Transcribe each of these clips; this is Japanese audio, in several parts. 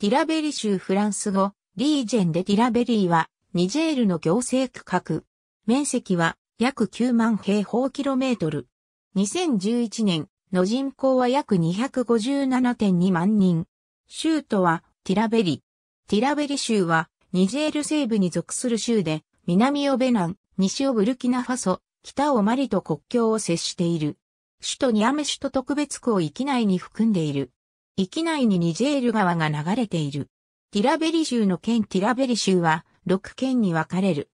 ティラベリ州フランス語、リージェンでティラベリーは、ニジェールの行政区画。面積は約9万平方キロメートル。2011年の人口は約257.2万人。州都はティラベリ。ティラベリ州はニジェール西部に属する州で、南をベナン、西をブルキナファソ、北をマリと国境を接している。首都ニアメ首都特別区を域内に含んでいる。域内にニジェール川が流れている。ティラベリ州の県ティラベリ州は6県に分かれる。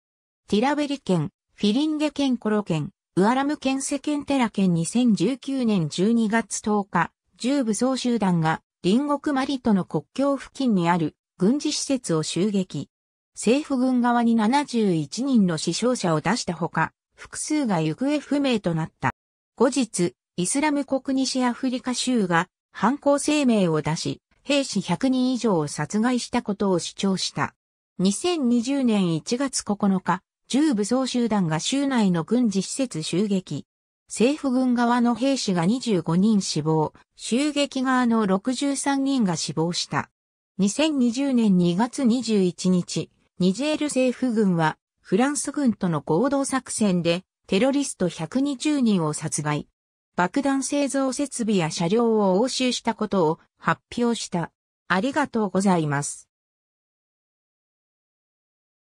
ティラベリ県、フィリンゲ県コロ県、ウアラム県セケンテラ県2019年12月10日、重武装集団が隣国マリとの国境付近にある軍事施設を襲撃。政府軍側に71人の死傷者を出したほか、複数が行方不明となった。後日、イスラム国西アフリカ州が犯行声明を出し、兵士100人以上を殺害したことを主張した。2020年1月9日、重武装集団が州内の軍事施設襲撃。政府軍側の兵士が25人死亡、襲撃側の63人が死亡した。2020年2月21日、ニジェール政府軍はフランス軍との合同作戦でテロリスト120人を殺害、爆弾製造設備や車両を押収したことを発表した。ありがとうございます。